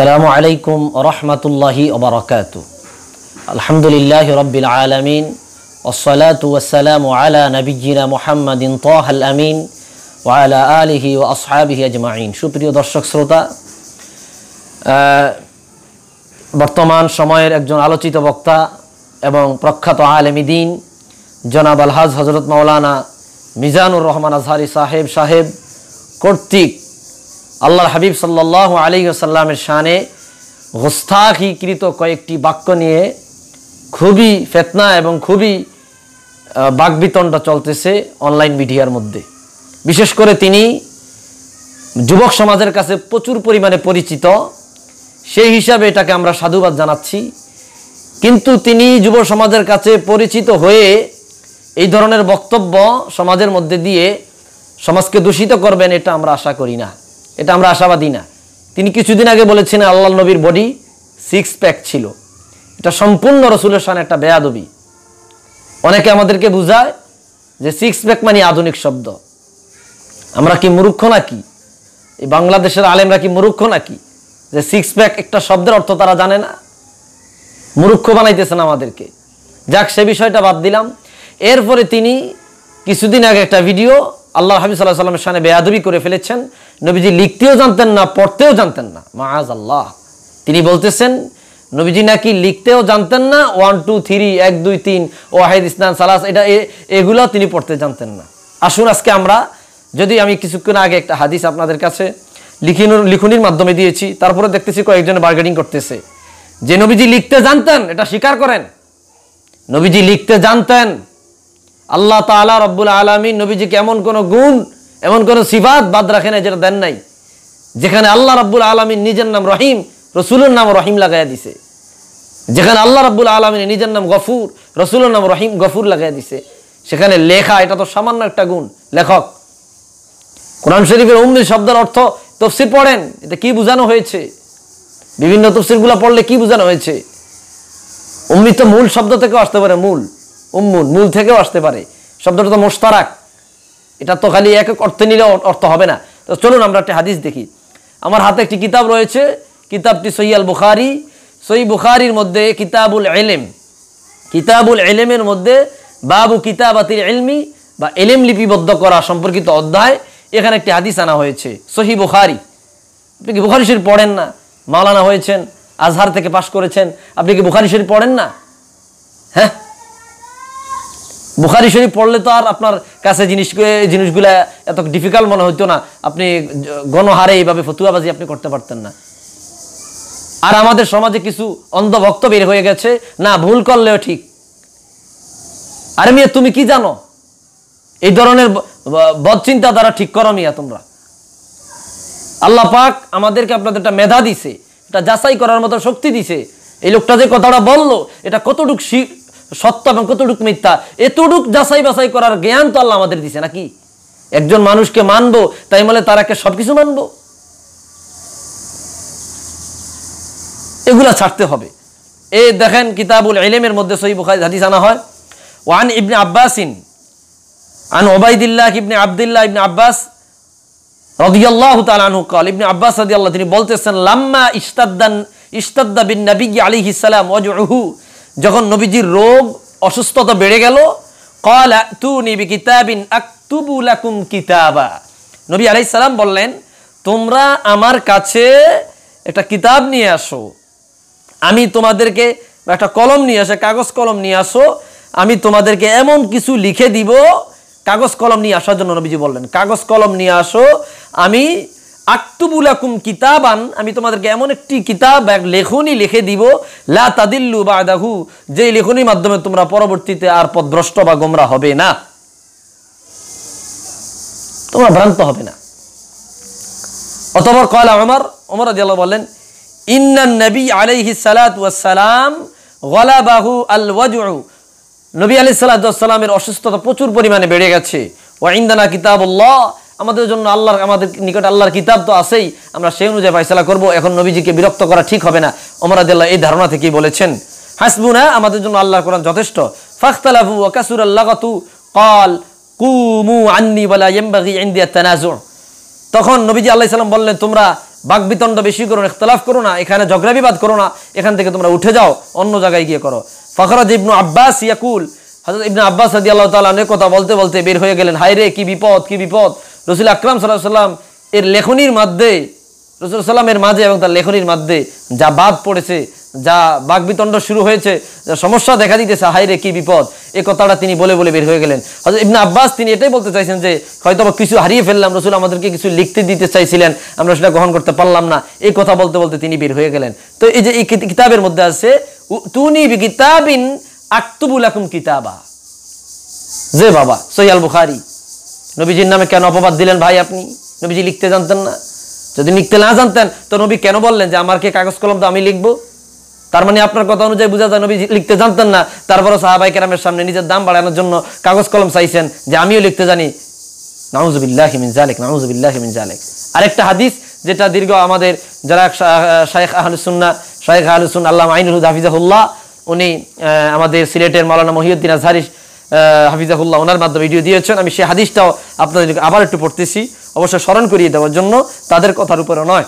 আসসালামু আলাইকুম রহমতুল্লাহি ওবরাকাত আলহামদুলিল্লাহ রব্বিল আলমিন ওসলাত ওসালাম আলা নবীজিনা মোহাম্মদিন তহাল আমিন ওয়ালা আলিহি ও আসহাবিহি আজমাইন সুপ্রিয় দর্শক শ্রোতা বর্তমান সময়ের একজন আলোচিত বক্তা এবং প্রখ্যাত আলমিদিন জনাব আলহাজ হজরত মৌলানা মিজানুর রহমান আজহারি সাহেব সাহেব কর্তৃক আল্লাহর হাবিব সাল্লাহ আলী সাল্লামের শানে গোস্তাখিকৃত কয়েকটি বাক্য নিয়ে খুবই ফেতনা এবং খুবই বাকবিতণ্ড চলতেছে অনলাইন মিডিয়ার মধ্যে বিশেষ করে তিনি যুবক সমাজের কাছে প্রচুর পরিমাণে পরিচিত সেই হিসাবে এটাকে আমরা সাধুবাদ জানাচ্ছি কিন্তু তিনি যুব সমাজের কাছে পরিচিত হয়ে এই ধরনের বক্তব্য সমাজের মধ্যে দিয়ে সমাজকে দূষিত করবেন এটা আমরা আশা করি না এটা আমরা আশাবাদী না তিনি কিছুদিন আগে বলেছেন আল্লাহ নবীর বডি সিক্স প্যাক ছিল এটা সম্পূর্ণ রসুলের সান একটা বেয়াদবি অনেকে আমাদেরকে বুঝায় যে সিক্স প্যাক মানে আধুনিক শব্দ আমরা কি মুরুক্ষ নাকি এই বাংলাদেশের আলেমরা কি মুরুক্ষ নাকি যে সিক্স প্যাক একটা শব্দের অর্থ তারা জানে না মুরুক্ষ বানাইতেছেন আমাদেরকে যাক সে বিষয়টা বাদ দিলাম এরপরে তিনি কিছুদিন আগে একটা ভিডিও আল্লাহ হাবিজ সাল্লাহ সাল্লামের সামনে বেয়াদবি করে ফেলেছেন নবীজি লিখতেও জানতেন না পড়তেও জানতেন না মাহাজ আল্লাহ তিনি বলতেছেন নবীজি নাকি লিখতেও জানতেন না ওয়ান টু থ্রি এক দুই তিন ওয়াহেদ ইসলাম সালাস এটা এগুলো তিনি পড়তে জানতেন না আসুন আজকে আমরা যদি আমি কিছুক্ষণ আগে একটা হাদিস আপনাদের কাছে লিখিন লিখনির মাধ্যমে দিয়েছি তারপরে দেখতেছি কয়েকজন বার্গেনিং করতেছে যে নবীজি লিখতে জানতেন এটা স্বীকার করেন নবীজি লিখতে জানতেন আল্লাহ তালা রব্বুল আলমী নবীজিকে এমন কোনো গুণ এমন কোনো সিফাত বাদ রাখে না যেটা দেন নাই যেখানে আল্লাহ রব্বুল আলমীর নিজের নাম রহিম রসুলের নাম রহিম লাগাই দিছে যেখানে আল্লাহ রব্বুল আলমিন নিজের নাম গফুর রসুলের নাম রহিম গফুর লাগাই দিছে সেখানে লেখা এটা তো সামান্য একটা গুণ লেখক কোরআন শরীফের উম্মি শব্দের অর্থ তফসির পড়েন এটা কি বোঝানো হয়েছে বিভিন্ন তফসিরগুলো পড়লে কি বোঝানো হয়েছে উম্মি তো মূল শব্দ থেকে আসতে পারে মূল উম্মুন মূল থেকেও আসতে পারে শব্দটা তো মোস্তারাক এটা তো খালি এক এক অর্থে নিলে অর্থ হবে না তো চলুন আমরা একটা হাদিস দেখি আমার হাতে একটি কিতাব রয়েছে কিতাবটি সৈয়াল বুখারি সই বুখারির মধ্যে কিতাবুল এলেম কিতাবুল এলেমের মধ্যে বাবু কিতাবাতির এলমি বা এলেম লিপিবদ্ধ করা সম্পর্কিত অধ্যায় এখানে একটি হাদিস আনা হয়েছে সহি বুখারি আপনি কি বুখারি শরীফ পড়েন না মালানা হয়েছেন আজহার থেকে পাশ করেছেন আপনি কি বুখারি শরীফ পড়েন না হ্যাঁ বুখারি শরীফ পড়লে তো আর আপনার কাছে জিনিস জিনিসগুলা এত ডিফিকাল্ট মনে হতো না আপনি গণহারে এইভাবে ফতুয়াবাজি আপনি করতে পারতেন না আর আমাদের সমাজে কিছু অন্ধভক্ত বের হয়ে গেছে না ভুল করলেও ঠিক আরে মিয়া তুমি কি জানো এই ধরনের বদচিন্তা দ্বারা ঠিক করো মিয়া তোমরা আল্লাহ পাক আমাদেরকে আপনাদের একটা মেধা দিছে এটা যাচাই করার মতো শক্তি দিছে এই লোকটা যে কথাটা বললো এটা কতটুকু সত্য এবং কতটুক মিথ্যা এতটুক যাচাই বাছাই করার জ্ঞান তো আল্লাহ আমাদের দিছে নাকি একজন মানুষকে মানবো তাই বলে তারাকে কিছু মানবো এগুলা ছাড়তে হবে এ দেখেন কিতাবুল এলেমের মধ্যে সহি বুখারি হাদিস আনা হয় ওয়ান ইবনে আব্বাসিন আন Ubaidullah ibn Abdullah ibn Abbas রদিয়াল্লাহ তালানহু কল ইবনে আব্বাস রদিয়াল্লাহ তিনি বলতেছেন লাম্মা ইস্তাদ্দান ইস্তাদ্দা বিন নবী আলী ইসালাম ওয়াজহু যখন নবীজির রোগ অসুস্থতা বেড়ে গেল কল তু নিবি কিতাবিন আকুবুলাকুম কিতাবা নবী আলাই সালাম বললেন তোমরা আমার কাছে একটা কিতাব নিয়ে আসো আমি তোমাদেরকে একটা কলম নিয়ে আসে কাগজ কলম নিয়ে আসো আমি তোমাদেরকে এমন কিছু লিখে দিব কাগজ কলম নিয়ে আসার জন্য নবীজি বললেন কাগজ কলম নিয়ে আসো আমি আক্তুবুলাকুম কিতাবান আমি তোমাদেরকে এমন একটি কিতাব এক লেখনই লিখে দিব লা তাদিল্লু বা আদাহু যেই লেখনীর মাধ্যমে তোমরা পরবর্তীতে আর পদভ্রষ্ট বা গোমরা হবে না তোমরা ভ্রান্ত হবে না অতপর কয়াল আমার অমর আদিয়াল বলেন ইন্নান নবী আলাইহি সালাত ওয়াসালাম গলাবাহু আল ওয়াজু নবী আলি সাল্লাতামের অসুস্থতা প্রচুর পরিমাণে বেড়ে গেছে ওয়াইন্দানা কিতাবুল্লাহ আমাদের জন্য আল্লাহর আমাদের নিকট আল্লাহর কিতাব তো আছেই আমরা সেই অনুযায়ী ফাইসলা করব এখন নবীজিকে বিরক্ত করা ঠিক হবে না ওমরাদিল্লাহ এই ধারণা থেকেই বলেছেন হাসবুনা আমাদের জন্য আল্লাহর কোরআন যথেষ্ট ফাখতালাফু ওয়াকাসুর আল্লাহতু কল কুমু আন্নি বলা ইম্বাগি ইন্দিয়া তখন নবীজি আল্লাহ সাল্লাম বললেন তোমরা বিতণ্ড বেশি করো না ইখতলাফ করো না এখানে ঝগড়াবিবাদ করো না এখান থেকে তোমরা উঠে যাও অন্য জায়গায় গিয়ে করো ফখরাজ ইবনু আব্বাস ইয়াকুল হজরত ইবনু আব্বাস সাদি আল্লাহ তালা অনেক কথা বলতে বলতে বের হয়ে গেলেন হায় রে কী বিপদ কী বিপদ রসুল আকরাম সাল্লাহ সাল্লাম এর লেখনির মধ্যে রসুল সাল্লামের মাঝে এবং তার লেখনির মধ্যে যা বাদ পড়েছে যা বাঘবিতণ্ড শুরু হয়েছে যা সমস্যা দেখা দিতেছে হাইরে কি বিপদ এ কথাটা তিনি বলে বলে বের হয়ে গেলেন হয়তো ইবনে আব্বাস তিনি এটাই বলতে চাইছেন যে হয়তো কিছু হারিয়ে ফেললাম রসুল আমাদেরকে কিছু লিখতে দিতে চাইছিলেন আমরা সেটা গ্রহণ করতে পারলাম না এই কথা বলতে বলতে তিনি বের হয়ে গেলেন তো এই যে এই কিতাবের মধ্যে আছে তুনি কিতাবিন আক্তুবুল আকুম কিতাবা যে বাবা সৈয়াল বুখারি নবীজির নামে কেন অপবাদ দিলেন ভাই আপনি নবীজি লিখতে জানতেন না যদি লিখতে না জানতেন তো নবী কেন বললেন যে আমার কে কাগজ কলম তো আমি লিখবো তার মানে আপনার কথা অনুযায়ী বোঝা যায় নবী লিখতে জানতেন না তারপরও সাহাবাই কেরামের সামনে নিজের দাম বাড়ানোর জন্য কাগজ কলম চাইছেন যে আমিও লিখতে জানি নাউজুবিল্লাহ মিন জালেক নাউজুবিল্লাহ মিন জালেক আরেকটা হাদিস যেটা দীর্ঘ আমাদের যারা শাহেখ আহলুসুন্না শাহেখ আহলুসুন আল্লাহ আইনুল হাফিজাহুল্লাহ উনি আমাদের সিলেটের মৌলানা মহিউদ্দিন আজহারিস হাফিজাহুল্লাহ ওনার মাধ্যমে ভিডিও দিয়েছেন আমি সেই হাদিসটাও আপনাদের আবার একটু পড়তেছি অবশ্য স্মরণ করিয়ে দেওয়ার জন্য তাদের কথার উপরে নয়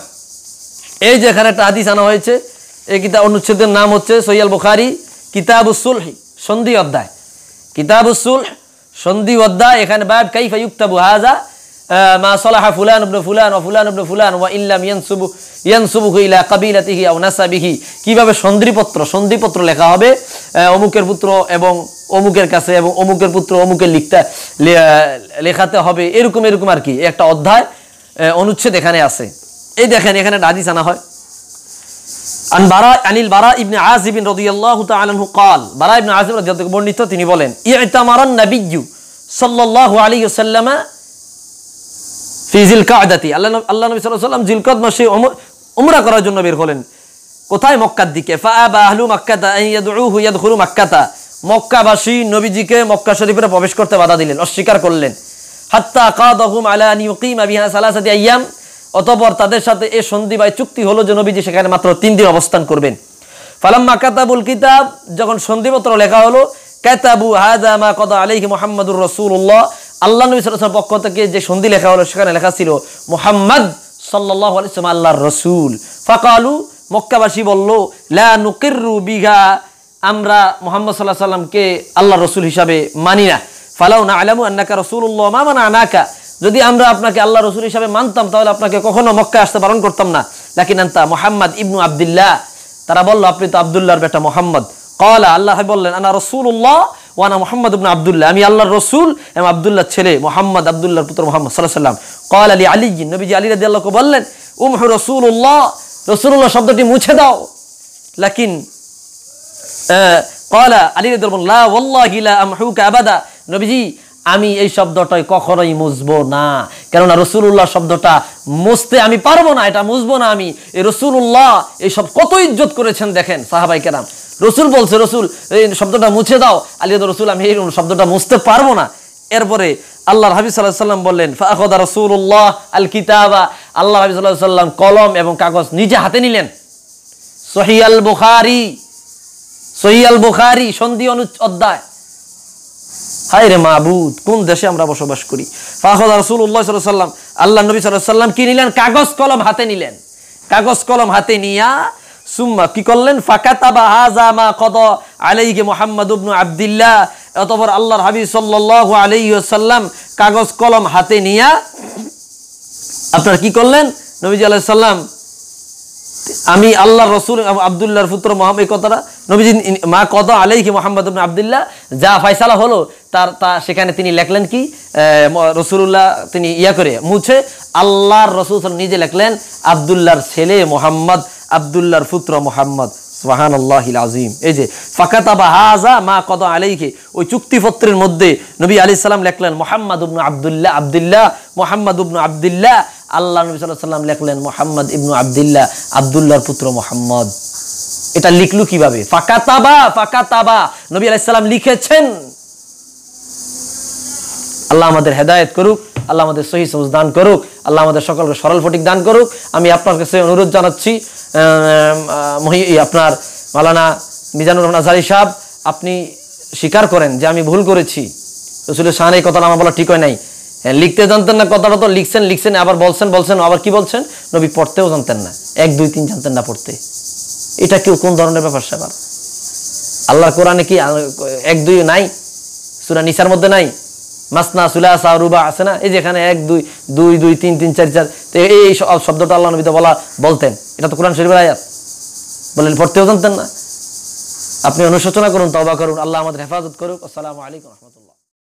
এই যে এখানে একটা হাদিস আনা হয়েছে এই কিতাব অনুচ্ছেদের নাম হচ্ছে সৈয়াল বুখারি কিতাবুসুল সন্ধি অধ্যায় কিতাবুসুল সন্ধি অধ্যায় এখানে বাব কাইফা ইউক্তাবু হাজা Eh, কিভাবে সন্ধিপত্র সন্ধিপত্র লেখা হবে eh, অমুকের পুত্র এবং অমুকের কাছে এবং অমুকের পুত্র অমুকের লিখতে লেখাতে হবে এরকম এরকম আর কি একটা অধ্যায় অনুচ্ছেদ এখানে আছে এই দেখেন এখানে হাদিস আনা হয় বারা আনিল বারা ইবনে আজিবিন রাদিয়াল্লাহু তাআলা আনহু قال বারা ইবনে আজিব রাদিয়াল্লাহু বর্ণিত তিনি বলেন ইয়াতামারান নাবিয়্যু সাল্লাল্লাহু আলাইহি ওয়াসাল্লাম ফিজিল কাদাতি আল্লাহ আল্লাহ নবী সাল্লাহ সাল্লাম জিলকদ মাসে উমরা করার জন্য বের হলেন কোথায় মক্কার দিকে মক্কাবাসী নবীজিকে মক্কা শরীফের প্রবেশ করতে বাধা দিলেন অস্বীকার করলেন হাত্তা কাদহুম আলা আয়াম অতপর তাদের সাথে এ সন্ধি বা চুক্তি হলো যে নবীজি সেখানে মাত্র তিন দিন অবস্থান করবেন ফালাম্মা কাতাবুল কিতাব যখন সন্ধিপত্র লেখা হলো কেতাবু হাদা মা কদা আলাইহি মুহাম্মাদুর রাসূলুল্লাহ আল্লাহ নবী সাল্লাহ পক্ষ থেকে যে সন্ধি লেখা হলো সেখানে লেখা ছিল মোহাম্মদ সাল্লাহ আলিয়াম আল্লাহর রসুল ফাকালু মক্কাবাসী বলল লা বিঘা আমরা মোহাম্মদ সাল্লাহ সাল্লামকে আল্লাহ রসুল হিসাবে মানি না ফালাউ না আলামু আন্নাকা রসুল্লাহ মা মানা আনাকা যদি আমরা আপনাকে আল্লাহ রসুল হিসাবে মানতাম তাহলে আপনাকে কখনো মক্কা আসতে বারণ করতাম না লাকি নান্তা মোহাম্মদ ইবনু আবদুল্লাহ তারা বলল আপনি তো আবদুল্লাহর বেটা মোহাম্মদ কলা আল্লাহ বললেন আনা রসুল্লাহ ওয়ানা মোহাম্মদ ইবনা আবদুল্লাহ আমি আল্লাহর রসুল এবং আবদুল্লাহ ছেলে মোহাম্মদ আবদুল্লাহর পুত্র মোহাম্মদ সাল্লাহ সাল্লাম কল আলী আলী নবীজি আলী রাজি আল্লাহকে বললেন উম রসুল্লাহ রসুল্লাহ শব্দটি মুছে দাও লাকিন কলা আলী রাজি লা ওল্লাহ নবীজি আমি এই শব্দটাই কখনোই মুসবো না কেননা রসুল্লাহ শব্দটা মুসতে আমি পারবো না এটা মুসবো না আমি এই রসুল্লাহ এই সব কত ইজ্জত করেছেন দেখেন সাহাবাই কেরাম রসুল বলছে রসুল এই শব্দটা মুছে দাও আলিয়া রসুল আমি এই শব্দটা মুছতে পারবো না এরপরে আল্লাহ হাবি সাল্লাহ সাল্লাম বললেন ফাহদা রসুল্লাহ আল কিতাবা আল্লাহ হাবি সাল্লাহ সাল্লাম কলম এবং কাগজ নিজে হাতে নিলেন সহিয়াল বুখারি সহিয়াল বুখারি সন্ধি অনু অধ্যায় হাই রে মাহবুদ কোন দেশে আমরা বসবাস করি ফাহদা রসুল উল্লাহ সাল্লাহ সাল্লাম আল্লাহ নবী সাল্লাহ সাল্লাম কি নিলেন কাগজ কলম হাতে নিলেন কাগজ কলম হাতে নিয়া সুম্মা কি করলেন ফাকাতাবা হাজা মা কদ আলাইহি মুহাম্মদ ইবনে আব্দুল্লাহ অতঃপর আল্লাহর হাবি সাল্লাল্লাহু আলাইহি ওয়াসাল্লাম কাগজ কলম হাতে নিয়া আপনার কি করলেন নবীজি আলাইহিস সাল্লাম আমি আল্লাহ রসুল আবদুল্লাহর পুত্র মোহাম্মদ এই কথাটা নবীজি মা কদ আলাই আলাইহি মোহাম্মদ আবদুল্লাহ যা ফাইসালা হলো তার তা সেখানে তিনি লেখলেন কি রসুল্লাহ তিনি ইয়া করে মুছে আল্লাহর রসুল নিজে লেখলেন আবদুল্লাহর ছেলে মোহাম্মদ আবদুল্লার পুত্র মোহাম্মদ সোহান আজিম এই যে ফাকাতাবা হাজা মা কদ আলাইকে ওই চুক্তিপত্রের মধ্যে নবী আলি সাল্লাম লেখলেন মোহাম্মদ উবনু আবদুল্লাহ আবদুল্লাহ মোহাম্মদ উবনু আবদুল্লাহ আল্লাহ নবী সাল্লাহ সাল্লাম লেখলেন মোহাম্মদ ইবনু আবদুল্লাহ আবদুল্লাহর পুত্র মোহাম্মদ এটা লিখলো কিভাবে ফাকাতাবা ফাকাতাবা নবী আলাইসাল্লাম লিখেছেন আল্লাহ আমাদের হেদায়ত করুক আল্লাহ আমাদের সহি সবুজ দান করুক আল্লাহ আমাদের সকলকে সরল ফটিক দান করুক আমি আপনার কাছে অনুরোধ জানাচ্ছি মহি আপনার মালানা মিজানুর রহমান আজহারি সাহেব আপনি স্বীকার করেন যে আমি ভুল করেছি রসুলের শাহান এই কথাটা আমার বলা ঠিক হয় নাই হ্যাঁ লিখতে জানতেন না কথাটা তো লিখছেন লিখছেন আবার বলছেন বলছেন আবার কি বলছেন নবী পড়তেও জানতেন না এক দুই তিন জানতেন না পড়তে এটা কেউ কোন ধরনের ব্যাপার স্যাপার আল্লাহ কোরআনে কি এক দুই নাই সুরা নিসার মধ্যে নাই মাসনা সুলা রুবা আছে না এই যেখানে এক দুই দুই দুই তিন তিন চার চার এই এই শব্দটা আল্লাহ নবীতে বলা বলতেন এটা তো কোরআন শরীফের আয়াত বললেন পড়তেও জানতেন না আপনি অনুশোচনা করুন তবা করুন আল্লাহ আমাদের হেফাজত করুক আসসালামু আলাইকুম রহমতুল্লাহ